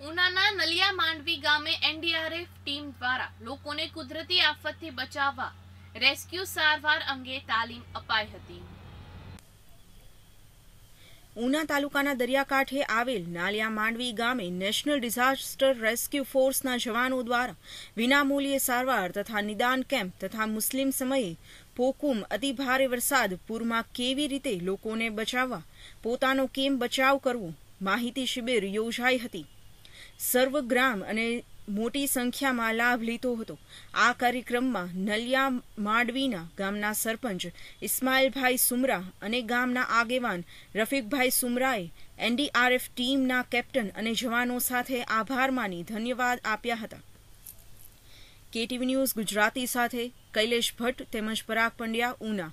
ઉનાના નલિયા માંડવી ગામે NDRF team દ્વારા લોકોને કુદરતી આફતથી બચાવવા રેસ્ક્યુ સારવાર અંગે તાલીમ અપાઈ હતી ઉના તાલુકાના દરિયાકાંઠે આવેલ નાલિયા માંડવી ગામે નેશનલ ડિઝાસ્ટર રેસ્ક્યુ ફોર્સના જવાનો દ્વારા વિનામૂલ્યે સારવાર તથા નિદાન કેમ્પ તથા મુસ્લિમ સમયે પોકુમ અતિભારે વરસાદ પૂરમાં કેવી રીતે લોકોને બચાવવા પોતાનો કેમ બચાવ કરવો માહિતી શિબિર યોજાઈ હતી સર્વગ્રામ અને મોટી સંખ્યામાં લાભ લીધો હતો આ કાર્યક્રમમાં નલિયા માંડવીના ગામના સરપંચ ઇસ્માઇલભાઈ સુમરા અને ગામના આગેવાન રફીકભાઈ સુમરાએ એનડીઆરએફ ટીમના કેપ્ટન અને જવાનો સાથે આભાર માની ધન્યવાદ આપ્યા હતા કેટીવી ન્યૂઝ ગુજરાતી સાથે કૈલેશ ભટ્ટ તેમજ પરાગ પંડ્યા ઉના